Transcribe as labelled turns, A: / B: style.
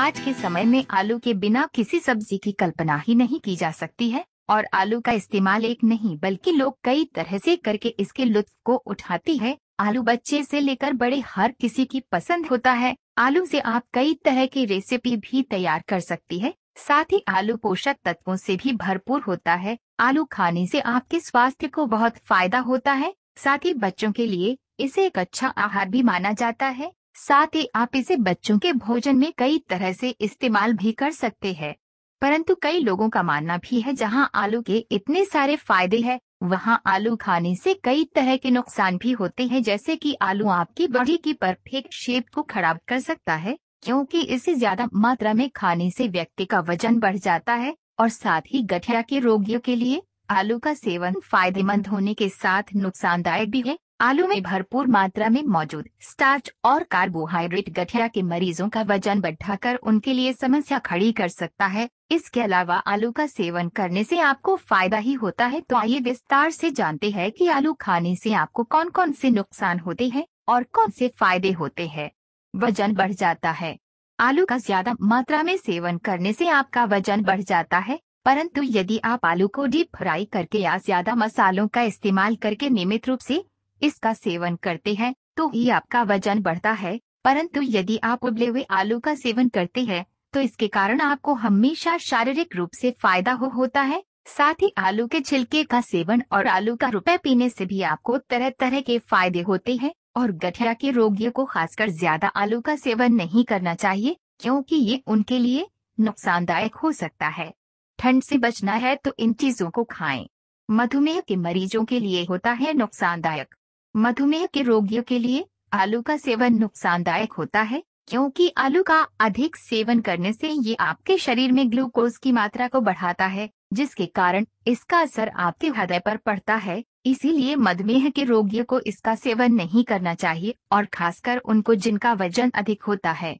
A: आज के समय में आलू के बिना किसी सब्जी की कल्पना ही नहीं की जा सकती है और आलू का इस्तेमाल एक नहीं बल्कि लोग कई तरह से करके इसके लुत्फ को उठाती है आलू बच्चे से लेकर बड़े हर किसी की पसंद होता है आलू से आप कई तरह की रेसिपी भी तैयार कर सकती है साथ ही आलू पोषक तत्वों से भी भरपूर होता है आलू खाने से आपके स्वास्थ्य को बहुत फायदा होता है साथ ही बच्चों के लिए इसे एक अच्छा आहार भी माना जाता है साथ ही आप इसे बच्चों के भोजन में कई तरह से इस्तेमाल भी कर सकते हैं परंतु कई लोगों का मानना भी है जहां आलू के इतने सारे फायदे हैं वहां आलू खाने से कई तरह के नुकसान भी होते हैं जैसे कि आलू आपकी बॉडी की परफेक्ट शेप को खराब कर सकता है क्योंकि इसे ज्यादा मात्रा में खाने से व्यक्ति का वजन बढ़ जाता है और साथ ही गठिया के रोगियों के लिए आलू का सेवन फायदेमंद होने के साथ नुकसानदायक भी है आलू में भरपूर मात्रा में मौजूद स्टार्च और कार्बोहाइड्रेट गठिया के मरीजों का वजन बढ़ाकर उनके लिए समस्या खड़ी कर सकता है इसके अलावा आलू का सेवन करने से आपको फायदा ही होता है तो आइए विस्तार से जानते हैं कि आलू खाने से आपको कौन कौन से नुकसान होते हैं और कौन से फायदे होते हैं वजन बढ़ जाता है आलू का ज्यादा मात्रा में सेवन करने से आपका वजन बढ़ जाता है परंतु यदि आप आलू को डीप फ्राई करके या ज्यादा मसालों का इस्तेमाल करके नियमित रूप से इसका सेवन करते हैं तो ही आपका वजन बढ़ता है परंतु यदि आप उबले हुए आलू का सेवन करते हैं तो इसके कारण आपको हमेशा शारीरिक रूप से फायदा हो होता है साथ ही आलू के छिलके का सेवन और आलू का रुपए पीने से भी आपको तरह तरह के फायदे होते हैं और गठिया के रोगियों को खासकर ज्यादा आलू का सेवन नहीं करना चाहिए क्योंकि ये उनके लिए नुकसानदायक हो सकता है ठंड से बचना है तो इन चीजों को खाएं। मधुमेह के मरीजों के लिए होता है नुकसानदायक मधुमेह के रोगियों के लिए आलू का सेवन नुकसानदायक होता है क्योंकि आलू का अधिक सेवन करने से ये आपके शरीर में ग्लूकोज की मात्रा को बढ़ाता है जिसके कारण इसका असर आपके हृदय पर पड़ता है इसीलिए मधुमेह के रोगियों को इसका सेवन नहीं करना चाहिए और खासकर उनको जिनका वजन अधिक होता है